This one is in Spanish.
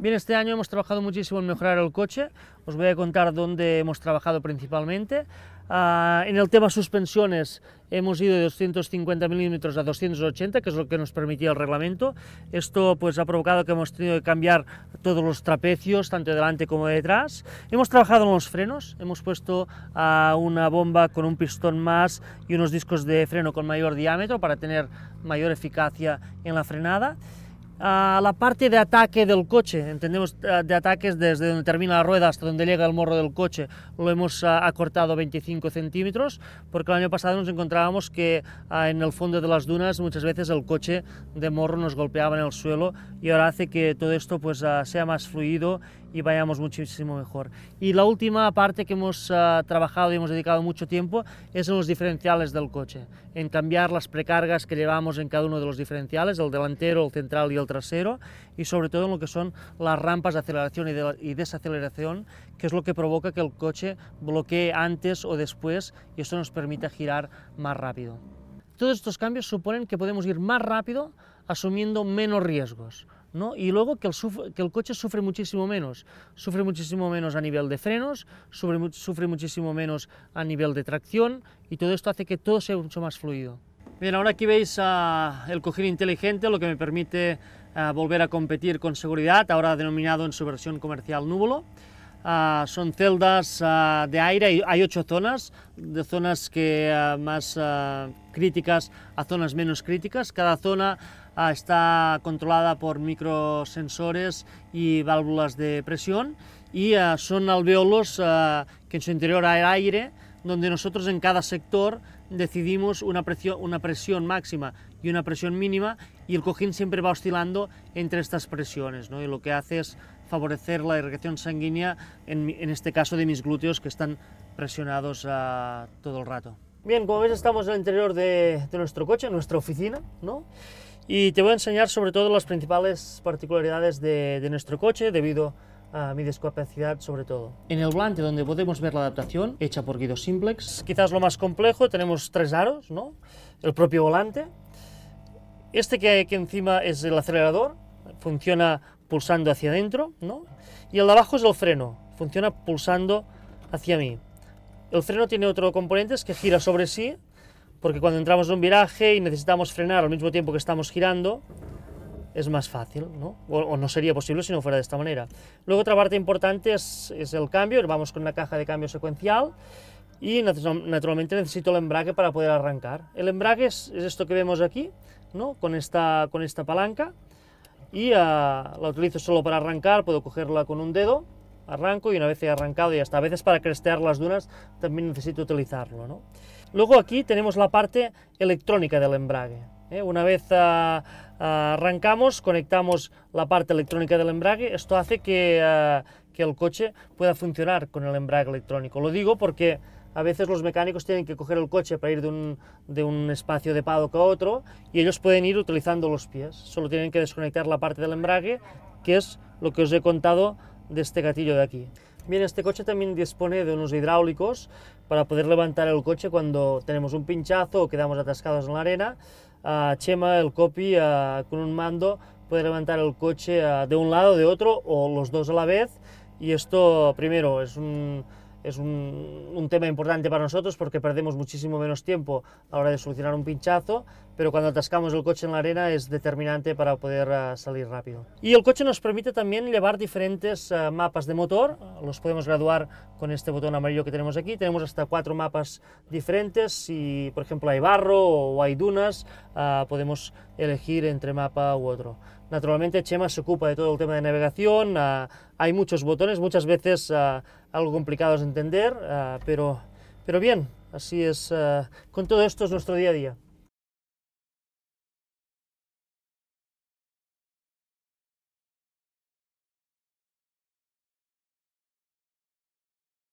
Bien, este año hemos trabajado muchísimo en mejorar el coche. Os voy a contar dónde hemos trabajado principalmente. Ah, en el tema suspensiones hemos ido de 250 milímetros a 280, que es lo que nos permitía el reglamento. Esto pues, ha provocado que hemos tenido que cambiar todos los trapecios, tanto delante como detrás. Hemos trabajado en los frenos, hemos puesto a ah, una bomba con un pistón más y unos discos de freno con mayor diámetro para tener mayor eficacia en la frenada a la parte de ataque del coche. Entendemos eh, de ataques desde donde termina la rueda hasta donde llega el morro del coche. Lo hemos ah, acortado 25 centímetros porque el año pasado nos encontrábamos que ah, en el fondo de las dunas muchas veces el coche de morro nos golpeaba en el suelo y ahora hace que todo esto pues, ah, sea más fluido y vayamos muchísimo mejor. Y la última parte que hemos ah, trabajado y hemos dedicado mucho tiempo es en los diferenciales del coche, en cambiar las precargas que llevamos en cada uno de los diferenciales, el delantero, el central y el trasero, y sobre todo en lo que son las rampas de aceleración y, desaceleración, que es lo que provoca que el coche bloquee antes o después y eso nos permite girar más rápido. Todos estos cambios suponen que podemos ir más rápido asumiendo menos riesgos. Y luego que el, coche sufre muchísimo menos, sufre muchísimo menos a nivel de frenos, sufre, muchísimo menos a nivel de tracción y todo esto hace que todo sea mucho más fluido. Bien, ahora aquí veis el cojín inteligente, lo que me permite eh, volver a competir con seguridad, ahora denominado en su versión comercial Núbulo. Ah, son celdas ah, de aire, y hay ocho zonas, de zonas que ah, más críticas a zonas menos críticas. Cada zona Ah, está controlada por microsensores y válvulas de presión eh, y son alveolos eh, que en su interior hay aire, donde nosotros en cada sector decidimos una presión, una presión máxima y una presión mínima y el cojín siempre va oscilando entre estas presiones ¿no? y lo que hace es favorecer la irrigación sanguínea, en, este caso de mis glúteos que están presionados eh, todo el rato. Bien, como veis estamos en el interior de, nuestro coche, en nuestra oficina, ¿no? y te voy a enseñar sobre todo las principales particularidades de, nuestro coche debido a mi discapacidad sobre todo. En el volante donde podemos ver la adaptación hecha por Guido Simplex. Quizás lo más complejo, tenemos tres aros, El propio volante. Este que hay aquí encima es el acelerador, funciona pulsando hacia adentro, ¿no? Y el de abajo es el freno, funciona pulsando hacia mí. El freno tiene otro componente es que gira sobre sí porque cuando entramos en un viraje y necesitamos frenar al mismo tiempo que estamos girando, es más fácil, ¿no? O, no sería posible si no fuera de esta manera. Luego otra parte importante es, el cambio, vamos con una caja de cambio secuencial y naturalmente necesito el embrague para poder arrancar. El embrague es, esto que vemos aquí, ¿no? Con esta, con esta palanca y ah, la utilizo solo para arrancar, puedo cogerla con un dedo, arranco y una vez he arrancado y hasta a veces para crestear las dunas también necesito utilizarlo, ¿no? Luego aquí tenemos la parte electrónica del embrague. ¿eh? Una vez ah, arrancamos, conectamos la parte electrónica del embrague. Esto hace ah, que, el coche pueda funcionar con el embrague electrónico. Lo digo porque a veces los mecánicos tienen que coger el coche para ir de un, de un, espacio de paddock a otro y ellos pueden ir utilizando los pies. Solo tienen que desconectar la parte del embrague, que es lo que os he contado de este gatillo de aquí. Bien, este coche también dispone de unos hidráulicos para poder levantar el coche cuando tenemos un pinchazo o quedamos atascados en la arena. Chema, el copy, con un mando puede levantar el coche de un lado, de otro o los dos a la vez. Y esto, primero, es un, es un, tema importante para nosotros porque perdemos muchísimo menos tiempo a la hora de solucionar un pinchazo, pero cuando atascamos el coche en la arena es determinante para poder ah, salir rápido. Y el coche nos permite también llevar diferentes ah, mapas de motor, los podemos graduar con este botón amarillo que tenemos aquí, tenemos hasta cuatro mapas diferentes, si por ejemplo hay barro o hay dunas, Ah, podemos elegir entre mapa u otro. Naturalmente Chema se ocupa de todo el tema de navegación, ah, hay muchos botones, muchas veces ah, algo complicados de entender, pero, pero bien, así es, con todo esto es nuestro día a día.